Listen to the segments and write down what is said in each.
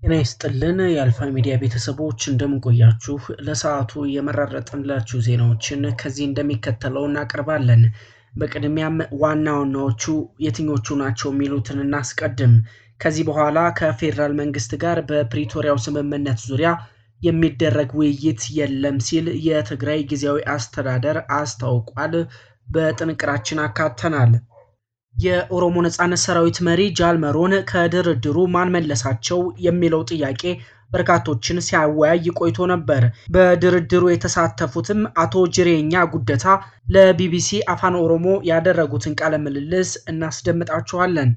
ጤና ይስጥልን የአልፋ ሚዲያ ቤተሰቦች እንደምንቆያችሁ ለሰዓቱ የመረረጥንላችሁ ዜናዎችን ከዚህ እንደሚከተለው እናቀርባለን። በቅድሚያም ዋና ዋናዎቹ የትኞቹ ናቸው የሚሉትን እናስቀድም። ከዚህ በኋላ ከፌዴራል መንግስት ጋር በፕሪቶሪያው ስምምነት ዙሪያ የሚደረግ ውይይት የለም ሲል የትግራይ ጊዜያዊ አስተዳደር አስታውቋል። በጥንቅራችን አካተናል። የኦሮሞ ነጻነት ሰራዊት መሪ ጃልመሮን ከድርድሩ ማን መለሳቸው የሚለው ጥያቄ በርካቶችን ሲያወያይ ቆይቶ ነበር። በድርድሩ የተሳተፉትም አቶ ጅሬኛ ጉደታ ለቢቢሲ አፋን ኦሮሞ ያደረጉትን ቃለ ምልልስ እናስደምጣችኋለን።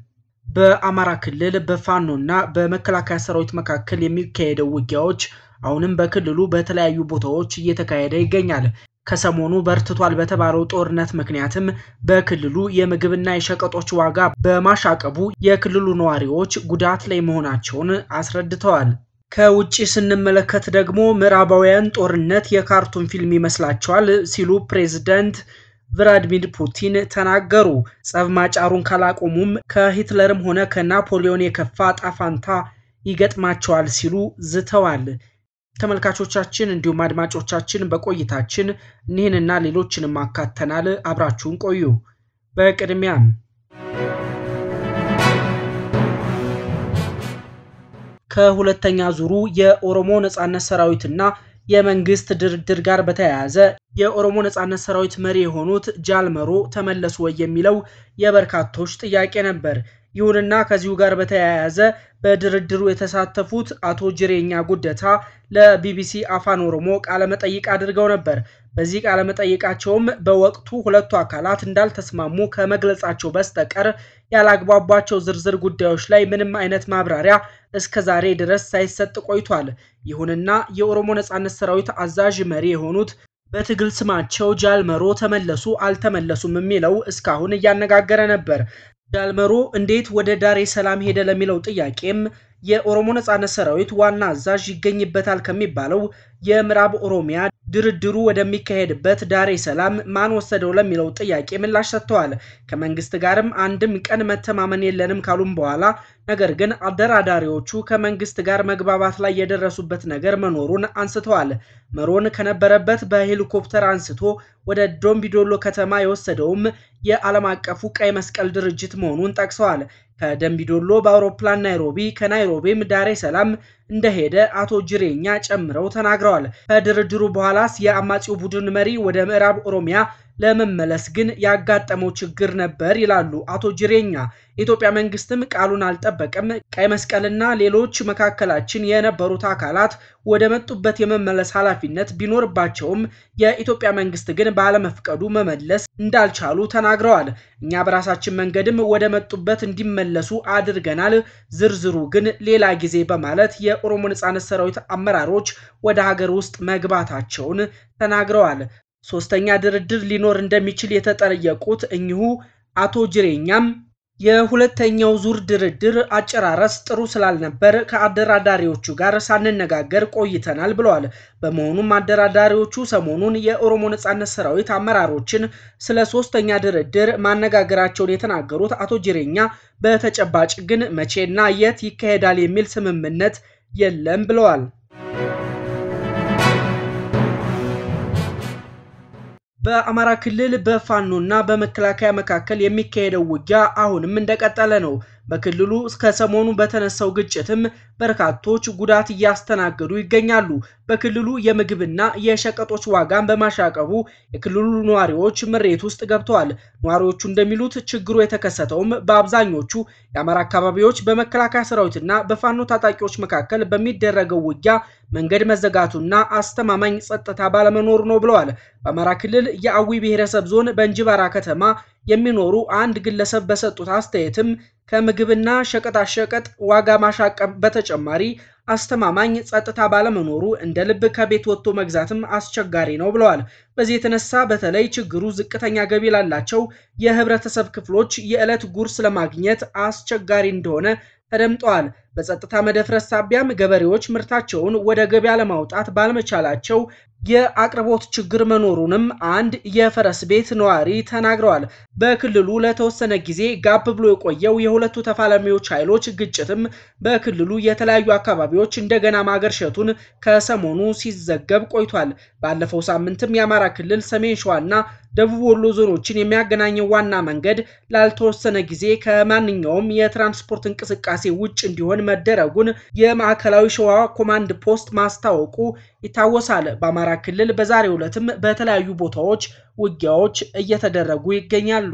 በአማራ ክልል በፋኖና በመከላከያ ሰራዊት መካከል የሚካሄደው ውጊያዎች አሁንም በክልሉ በተለያዩ ቦታዎች እየተካሄደ ይገኛል። ከሰሞኑ በርትቷል በተባለው ጦርነት ምክንያትም በክልሉ የምግብና የሸቀጦች ዋጋ በማሻቀቡ የክልሉ ነዋሪዎች ጉዳት ላይ መሆናቸውን አስረድተዋል። ከውጭ ስንመለከት ደግሞ ምዕራባውያን ጦርነት የካርቱን ፊልም ይመስላቸዋል ሲሉ ፕሬዚደንት ቭላዲሚር ፑቲን ተናገሩ። ጸብ ማጫሩን ካላቆሙም ከሂትለርም ሆነ ከናፖሊዮን የከፋ ጣፋንታ ይገጥማቸዋል ሲሉ ዝተዋል። ተመልካቾቻችን እንዲሁም አድማጮቻችን በቆይታችን እኒህንና ሌሎችንም አካተናል። አብራችሁን ቆዩ። በቅድሚያም ከሁለተኛ ዙሩ የኦሮሞ ነጻነት ሰራዊትና የመንግስት ድርድር ጋር በተያያዘ የኦሮሞ ነጻነት ሰራዊት መሪ የሆኑት ጃልመሮ ተመለሱ ወይ የሚለው የበርካቶች ጥያቄ ነበር። ይሁንና ከዚሁ ጋር በተያያዘ በድርድሩ የተሳተፉት አቶ ጅሬኛ ጉደታ ለቢቢሲ አፋን ኦሮሞ ቃለመጠይቅ አድርገው ነበር። በዚህ ቃለመጠይቃቸውም በወቅቱ ሁለቱ አካላት እንዳልተስማሙ ከመግለጻቸው በስተቀር ያላግባቧቸው ዝርዝር ጉዳዮች ላይ ምንም አይነት ማብራሪያ እስከ ዛሬ ድረስ ሳይሰጥ ቆይቷል። ይሁንና የኦሮሞ ነጻነት ሰራዊት አዛዥ መሪ የሆኑት በትግል ስማቸው ጃልመሮ ተመለሱ አልተመለሱም የሚለው እስካሁን እያነጋገረ ነበር። ጃልመሮ እንዴት ወደ ዳሬ ሰላም ሄደ ለሚለው ጥያቄም የኦሮሞ ነጻነት ሰራዊት ዋና አዛዥ ይገኝበታል ከሚባለው የምዕራብ ኦሮሚያ ድርድሩ ወደሚካሄድበት ዳሬ ሰላም ማን ወሰደው ለሚለው ጥያቄ ምላሽ ሰጥተዋል። ከመንግስት ጋርም አንድም ቀን መተማመን የለንም ካሉም በኋላ ነገር ግን አደራዳሪዎቹ ከመንግስት ጋር መግባባት ላይ የደረሱበት ነገር መኖሩን አንስተዋል። መሮን ከነበረበት በሄሊኮፕተር አንስቶ ወደ ዶምቢዶሎ ከተማ የወሰደውም የዓለም አቀፉ ቀይ መስቀል ድርጅት መሆኑን ጠቅሰዋል። ከደምቢዶሎ በአውሮፕላን ናይሮቢ፣ ከናይሮቢም ዳሬ ሰላም እንደሄደ አቶ ጅሬኛ ጨምረው ተናግረዋል። ከድርድሩ በኋላስ የአማጺው ቡድን መሪ ወደ ምዕራብ ኦሮሚያ ለመመለስ ግን ያጋጠመው ችግር ነበር ይላሉ አቶ ጅሬኛ። የኢትዮጵያ መንግስትም ቃሉን አልጠበቀም። ቀይ መስቀልና ሌሎች መካከላችን የነበሩት አካላት ወደ መጡበት የመመለስ ኃላፊነት ቢኖርባቸውም የኢትዮጵያ መንግስት ግን ባለመፍቀዱ መመለስ እንዳልቻሉ ተናግረዋል። እኛ በራሳችን መንገድም ወደ መጡበት እንዲመለሱ አድርገናል፣ ዝርዝሩ ግን ሌላ ጊዜ በማለት የኦሮሞ ነጻነት ሰራዊት አመራሮች ወደ ሀገር ውስጥ መግባታቸውን ተናግረዋል። ሶስተኛ ድርድር ሊኖር እንደሚችል የተጠየቁት እኚሁ አቶ ጅሬኛም የሁለተኛው ዙር ድርድር አጨራረስ ጥሩ ስላልነበር ከአደራዳሪዎቹ ጋር ሳንነጋገር ቆይተናል ብለዋል። በመሆኑም አደራዳሪዎቹ ሰሞኑን የኦሮሞ ነጻነት ሰራዊት አመራሮችን ስለ ሶስተኛ ድርድር ማነጋገራቸውን የተናገሩት አቶ ጅሬኛ በተጨባጭ ግን መቼና የት ይካሄዳል የሚል ስምምነት የለም ብለዋል። በአማራ ክልል በፋኖ እና በመከላከያ መካከል የሚካሄደው ውጊያ አሁንም እንደቀጠለ ነው። በክልሉ እስከ ሰሞኑ በተነሳው ግጭትም በርካቶች ጉዳት እያስተናገዱ ይገኛሉ። በክልሉ የምግብና የሸቀጦች ዋጋን በማሻቀቡ የክልሉ ነዋሪዎች ምሬት ውስጥ ገብተዋል። ነዋሪዎቹ እንደሚሉት ችግሩ የተከሰተውም በአብዛኞቹ የአማራ አካባቢዎች በመከላከያ ሰራዊትና በፋኖ ታጣቂዎች መካከል በሚደረገው ውጊያ መንገድ መዘጋቱና አስተማማኝ ጸጥታ ባለመኖሩ ነው ብለዋል። በአማራ ክልል የአዊ ብሔረሰብ ዞን በእንጅባራ ከተማ የሚኖሩ አንድ ግለሰብ በሰጡት አስተያየትም ከምግብና ሸቀጣሸቀጥ ዋጋ ማሻቀብ በተጨማሪ አስተማማኝ ጸጥታ ባለመኖሩ እንደ ልብ ከቤት ወጥቶ መግዛትም አስቸጋሪ ነው ብለዋል። በዚህ የተነሳ በተለይ ችግሩ ዝቅተኛ ገቢ ላላቸው የህብረተሰብ ክፍሎች የዕለት ጉርስ ለማግኘት አስቸጋሪ እንደሆነ ተደምጠዋል። በጸጥታ መደፍረስ ሳቢያም ገበሬዎች ምርታቸውን ወደ ገበያ ለማውጣት ባለመቻላቸው የአቅርቦት ችግር መኖሩንም አንድ የፈረስ ቤት ነዋሪ ተናግረዋል። በክልሉ ለተወሰነ ጊዜ ጋብ ብሎ የቆየው የሁለቱ ተፋላሚዎች ኃይሎች ግጭትም በክልሉ የተለያዩ አካባቢዎች እንደገና ማገርሸቱን ከሰሞኑ ሲዘገብ ቆይቷል። ባለፈው ሳምንትም የአማራ ክልል ሰሜን ሸዋና ደቡብ ወሎ ዞኖችን የሚያገናኘው ዋና መንገድ ላልተወሰነ ጊዜ ከማንኛውም የትራንስፖርት እንቅስቃሴ ውጭ እንዲሆን መደረጉን የማዕከላዊ ሸዋ ኮማንድ ፖስት ማስታወቁ ይታወሳል። በአማራ ክልል በዛሬው ዕለትም በተለያዩ ቦታዎች ውጊያዎች እየተደረጉ ይገኛሉ።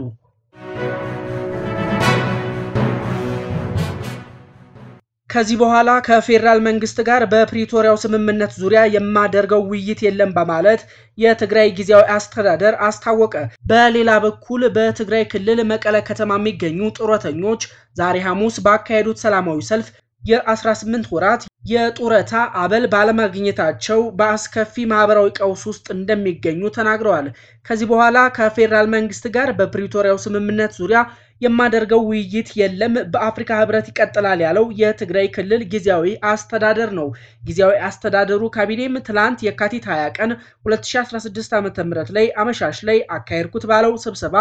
ከዚህ በኋላ ከፌዴራል መንግስት ጋር በፕሪቶሪያው ስምምነት ዙሪያ የማደርገው ውይይት የለም በማለት የትግራይ ጊዜያዊ አስተዳደር አስታወቀ። በሌላ በኩል በትግራይ ክልል መቀለ ከተማ የሚገኙ ጡረተኞች ዛሬ ሐሙስ ባካሄዱት ሰላማዊ ሰልፍ የ18 ወራት የጡረታ አበል ባለማግኘታቸው በአስከፊ ማህበራዊ ቀውስ ውስጥ እንደሚገኙ ተናግረዋል። ከዚህ በኋላ ከፌዴራል መንግስት ጋር በፕሪቶሪያው ስምምነት ዙሪያ የማደርገው ውይይት የለም፣ በአፍሪካ ህብረት ይቀጥላል ያለው የትግራይ ክልል ጊዜያዊ አስተዳደር ነው። ጊዜያዊ አስተዳደሩ ካቢኔም ትላንት የካቲት 20 ቀን 2016 ዓ ም ላይ አመሻሽ ላይ አካሄድኩት ባለው ስብሰባ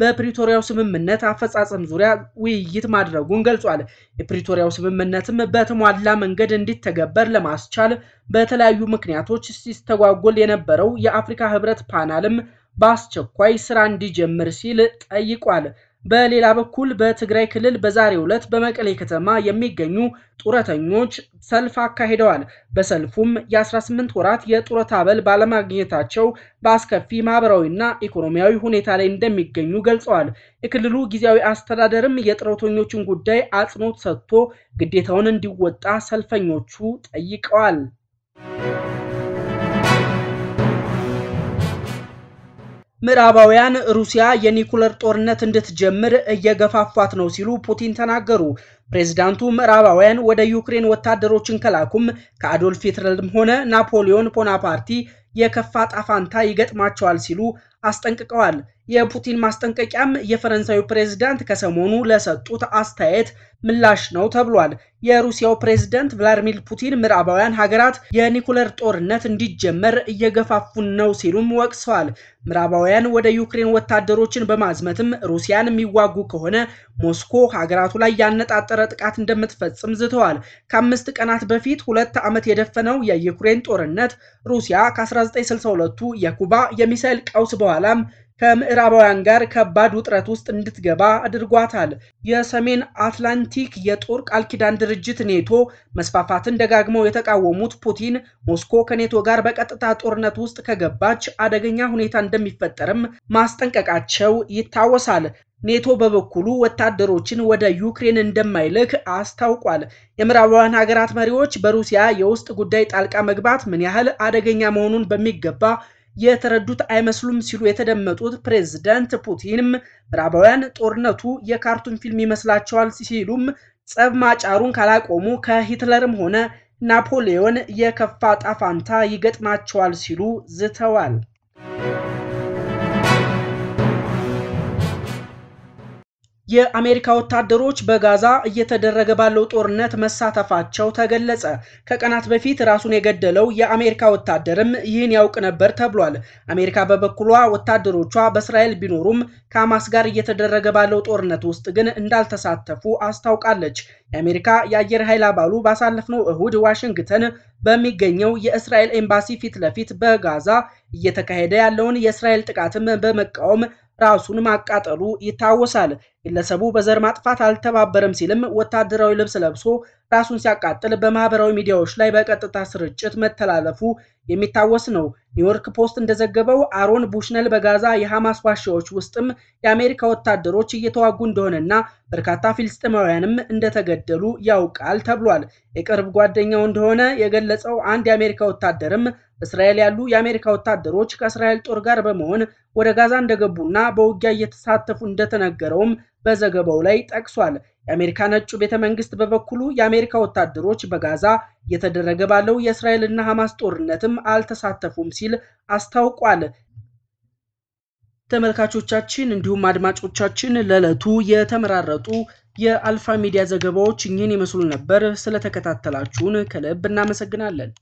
በፕሪቶሪያው ስምምነት አፈጻጸም ዙሪያ ውይይት ማድረጉን ገልጿል። የፕሪቶሪያው ስምምነትም በተሟላ መንገድ እንዲተገበር ለማስቻል በተለያዩ ምክንያቶች ሲስተጓጎል የነበረው የአፍሪካ ህብረት ፓናልም በአስቸኳይ ስራ እንዲጀምር ሲል ጠይቋል። በሌላ በኩል በትግራይ ክልል በዛሬው ዕለት በመቀሌ ከተማ የሚገኙ ጡረተኞች ሰልፍ አካሂደዋል። በሰልፉም የ18 ወራት የጡረታ አበል ባለማግኘታቸው በአስከፊ ማህበራዊና ኢኮኖሚያዊ ሁኔታ ላይ እንደሚገኙ ገልጸዋል። የክልሉ ጊዜያዊ አስተዳደርም የጡረተኞችን ጉዳይ አጽንኦት ሰጥቶ ግዴታውን እንዲወጣ ሰልፈኞቹ ጠይቀዋል። ምዕራባውያን ሩሲያ የኒኩለር ጦርነት እንድትጀምር እየገፋፏት ነው ሲሉ ፑቲን ተናገሩ። ፕሬዝዳንቱ ምዕራባውያን ወደ ዩክሬን ወታደሮችን ከላኩም ከአዶልፍ ሂትለርም ሆነ ናፖሊዮን ቦናፓርቲ የከፋ ጣፋንታ ይገጥማቸዋል ሲሉ አስጠንቅቀዋል። የፑቲን ማስጠንቀቂያም የፈረንሳዩ ፕሬዝዳንት ከሰሞኑ ለሰጡት አስተያየት ምላሽ ነው ተብሏል። የሩሲያው ፕሬዝዳንት ቭላድሚር ፑቲን ምዕራባውያን ሀገራት የኒኩለር ጦርነት እንዲጀመር እየገፋፉን ነው ሲሉም ወቅሰዋል። ምዕራባውያን ወደ ዩክሬን ወታደሮችን በማዝመትም ሩሲያን የሚዋጉ ከሆነ ሞስኮ ሀገራቱ ላይ ያነጣጠረ ጥቃት እንደምትፈጽም ዝተዋል። ከአምስት ቀናት በፊት ሁለት ዓመት የደፈነው የዩክሬን ጦርነት ሩሲያ ከ1962ቱ የኩባ የሚሳይል ቀውስ በኋላም ከምዕራባውያን ጋር ከባድ ውጥረት ውስጥ እንድትገባ አድርጓታል። የሰሜን አትላንቲክ የጦር ቃል ኪዳን ድርጅት ኔቶ መስፋፋትን ደጋግመው የተቃወሙት ፑቲን ሞስኮ ከኔቶ ጋር በቀጥታ ጦርነት ውስጥ ከገባች አደገኛ ሁኔታ እንደሚፈጠርም ማስጠንቀቃቸው ይታወሳል። ኔቶ በበኩሉ ወታደሮችን ወደ ዩክሬን እንደማይልክ አስታውቋል። የምዕራባውያን ሀገራት መሪዎች በሩሲያ የውስጥ ጉዳይ ጣልቃ መግባት ምን ያህል አደገኛ መሆኑን በሚገባ የተረዱት አይመስሉም ሲሉ የተደመጡት ፕሬዝዳንት ፑቲንም ምዕራባውያን ጦርነቱ የካርቱን ፊልም ይመስላቸዋል ሲሉም ጸብ ማጫሩን ካላቆሙ ከሂትለርም ሆነ ናፖሊዮን የከፋ ጣፋንታ ይገጥማቸዋል ሲሉ ዝተዋል። የአሜሪካ ወታደሮች በጋዛ እየተደረገ ባለው ጦርነት መሳተፋቸው ተገለጸ። ከቀናት በፊት ራሱን የገደለው የአሜሪካ ወታደርም ይህን ያውቅ ነበር ተብሏል። አሜሪካ በበኩሏ ወታደሮቿ በእስራኤል ቢኖሩም ከሐማስ ጋር እየተደረገ ባለው ጦርነት ውስጥ ግን እንዳልተሳተፉ አስታውቃለች። የአሜሪካ የአየር ኃይል አባሉ ባሳለፍነው እሁድ ዋሽንግተን በሚገኘው የእስራኤል ኤምባሲ ፊት ለፊት በጋዛ እየተካሄደ ያለውን የእስራኤል ጥቃትም በመቃወም ራሱን ማቃጠሉ ይታወሳል። ግለሰቡ በዘር ማጥፋት አልተባበረም ሲልም ወታደራዊ ልብስ ለብሶ ራሱን ሲያቃጥል በማህበራዊ ሚዲያዎች ላይ በቀጥታ ስርጭት መተላለፉ የሚታወስ ነው። ኒውዮርክ ፖስት እንደዘገበው አሮን ቡሽነል በጋዛ የሐማስ ዋሻዎች ውስጥም የአሜሪካ ወታደሮች እየተዋጉ እንደሆነና በርካታ ፊልስጥማውያንም እንደተገደሉ ያውቃል ተብሏል። የቅርብ ጓደኛው እንደሆነ የገለጸው አንድ የአሜሪካ ወታደርም እስራኤል ያሉ የአሜሪካ ወታደሮች ከእስራኤል ጦር ጋር በመሆን ወደ ጋዛ እንደገቡና በውጊያ እየተሳተፉ እንደተነገረውም በዘገባው ላይ ጠቅሷል። የአሜሪካ ነጩ ቤተ መንግስት በበኩሉ የአሜሪካ ወታደሮች በጋዛ እየተደረገ ባለው የእስራኤልና ሐማስ ጦርነትም አልተሳተፉም ሲል አስታውቋል። ተመልካቾቻችን እንዲሁም አድማጮቻችን ለዕለቱ የተመራረጡ የአልፋ ሚዲያ ዘገባዎች እኚህን ይመስሉ ነበር። ስለተከታተላችሁን ከልብ እናመሰግናለን።